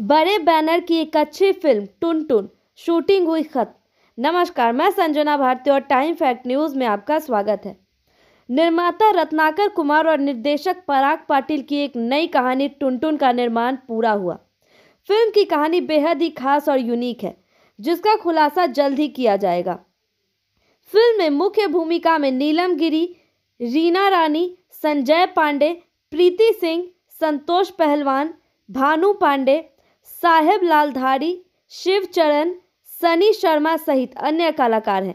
बड़े बैनर की एक अच्छी फिल्म टुन टुन शूटिंग हुई खत्म नमस्कार मैं संजना भारती और टाइम फैक्ट न्यूज़ में आपका स्वागत है निर्माता रत्नाकर कुमार और निर्देशक पराग पाटिल की एक नई कहानी टुन टुन का निर्माण पूरा हुआ फिल्म की कहानी बेहद ही खास और यूनिक है जिसका खुलासा जल्द ही किया जाएगा फिल्म में मुख्य भूमिका में नीलम गिरी रीना रानी संजय पांडे प्रीति सिंह संतोष पहलवान भानु पांडे साहेब लालधारी चरण सनी शर्मा सहित अन्य कलाकार हैं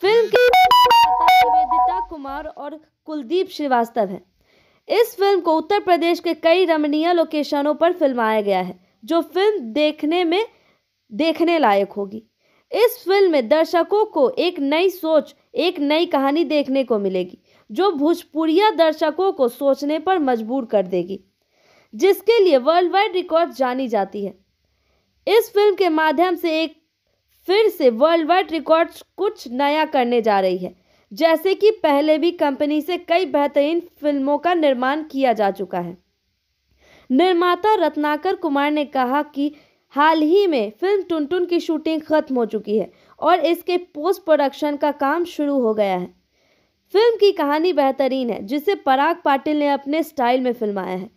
फिल्म के निवेदिता कुमार और कुलदीप श्रीवास्तव हैं इस फिल्म को उत्तर प्रदेश के कई रमणीय लोकेशनों पर फिल्माया गया है जो फिल्म देखने में देखने लायक होगी इस फिल्म में दर्शकों को एक नई सोच एक नई कहानी देखने को मिलेगी जो भोजपुरिया दर्शकों को सोचने पर मजबूर कर देगी जिसके लिए वर्ल्ड वाइड रिकॉर्ड जानी जाती है इस फिल्म के माध्यम से एक फिर से वर्ल्ड वाइड रिकॉर्ड कुछ नया करने जा रही है जैसे कि पहले भी कंपनी से कई बेहतरीन फिल्मों का निर्माण किया जा चुका है निर्माता रत्नाकर कुमार ने कहा कि हाल ही में फिल्म टुनटुन की शूटिंग खत्म हो चुकी है और इसके पोस्ट प्रोडक्शन का काम शुरू हो गया है फिल्म की कहानी बेहतरीन है जिसे पराग पाटिल ने अपने स्टाइल में फिल्माया है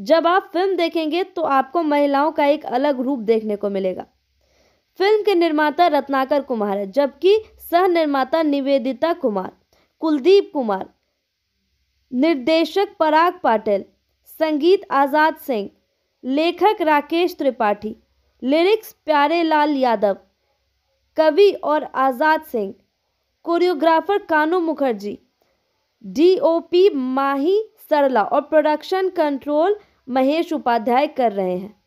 जब आप फिल्म देखेंगे तो आपको महिलाओं का एक अलग रूप देखने को मिलेगा फिल्म के निर्माता रत्नाकर कुमार है जबकि सह निर्माता निवेदिता कुमार कुलदीप कुमार निर्देशक पराग पाटिल संगीत आज़ाद सिंह लेखक राकेश त्रिपाठी लिरिक्स प्यारे लाल यादव कवि और आज़ाद सिंह कोरियोग्राफर कानू मुखर्जी डीओपी माही सरला और प्रोडक्शन कंट्रोल महेश उपाध्याय कर रहे हैं